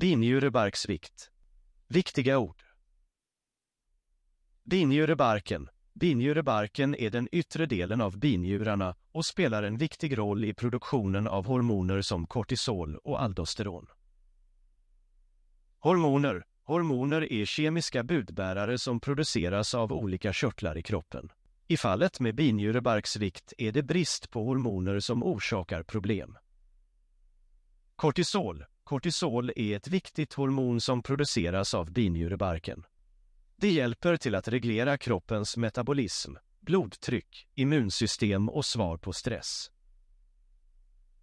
Binjurebarksvikt. Viktiga ord. Binjurebarken. Binjurebarken är den yttre delen av binjurarna och spelar en viktig roll i produktionen av hormoner som kortisol och aldosteron. Hormoner. Hormoner är kemiska budbärare som produceras av olika körtlar i kroppen. I fallet med binjurebarksvikt är det brist på hormoner som orsakar problem. Kortisol Kortisol är ett viktigt hormon som produceras av binjurebarken. Det hjälper till att reglera kroppens metabolism, blodtryck, immunsystem och svar på stress.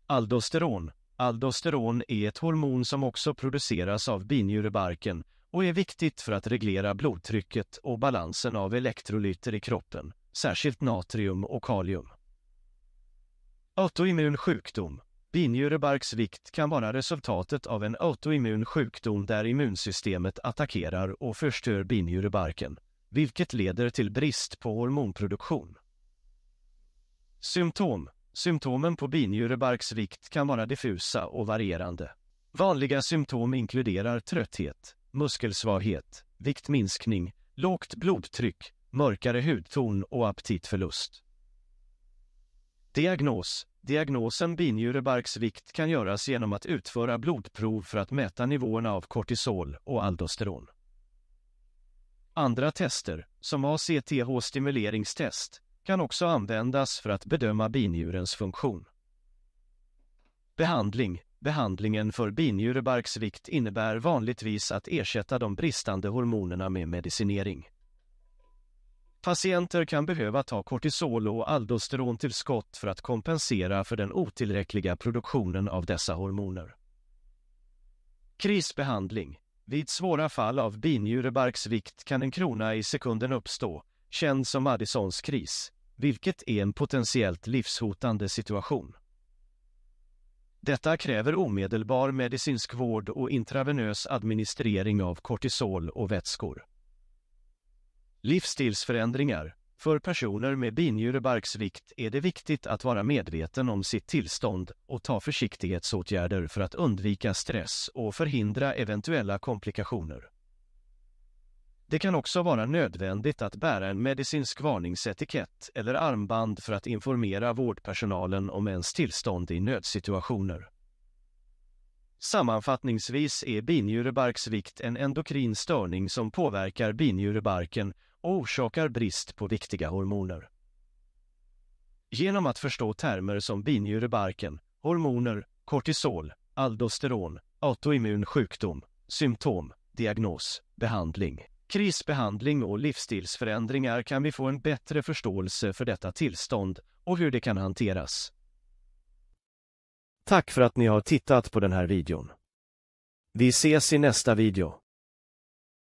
Aldosteron Aldosteron är ett hormon som också produceras av binjurebarken och är viktigt för att reglera blodtrycket och balansen av elektrolyter i kroppen, särskilt natrium och kalium. Autoimmun sjukdom Binjurebarks vikt kan vara resultatet av en autoimmun sjukdom där immunsystemet attackerar och förstör binjurebarken, vilket leder till brist på hormonproduktion. Symptom Symptomen på binjurebarks vikt kan vara diffusa och varierande. Vanliga symptom inkluderar trötthet, muskelsvaghet, viktminskning, lågt blodtryck, mörkare hudton och aptitförlust. Diagnos Diagnosen binjurebarksvikt kan göras genom att utföra blodprov för att mäta nivåerna av kortisol och aldosteron. Andra tester, som ACTH-stimuleringstest, kan också användas för att bedöma binjurens funktion. Behandling Behandlingen för binjurebarksvikt innebär vanligtvis att ersätta de bristande hormonerna med medicinering. Patienter kan behöva ta kortisol och aldosteron till skott för att kompensera för den otillräckliga produktionen av dessa hormoner. Krisbehandling Vid svåra fall av binjurebarksvikt kan en krona i sekunden uppstå, känd som Addisons kris, vilket är en potentiellt livshotande situation. Detta kräver omedelbar medicinsk vård och intravenös administrering av kortisol och vätskor. Livsstilsförändringar. För personer med binjurebarksvikt är det viktigt att vara medveten om sitt tillstånd och ta försiktighetsåtgärder för att undvika stress och förhindra eventuella komplikationer. Det kan också vara nödvändigt att bära en medicinsk varningsetikett eller armband för att informera vårdpersonalen om ens tillstånd i nödsituationer. Sammanfattningsvis är binjurebarksvikt en endokrin störning som påverkar binjurebarken orsakar brist på viktiga hormoner. Genom att förstå termer som binjurebarken, hormoner, kortisol, aldosteron, autoimmun sjukdom, symptom, diagnos, behandling, krisbehandling och livsstilsförändringar kan vi få en bättre förståelse för detta tillstånd och hur det kan hanteras. Tack för att ni har tittat på den här videon. Vi ses i nästa video.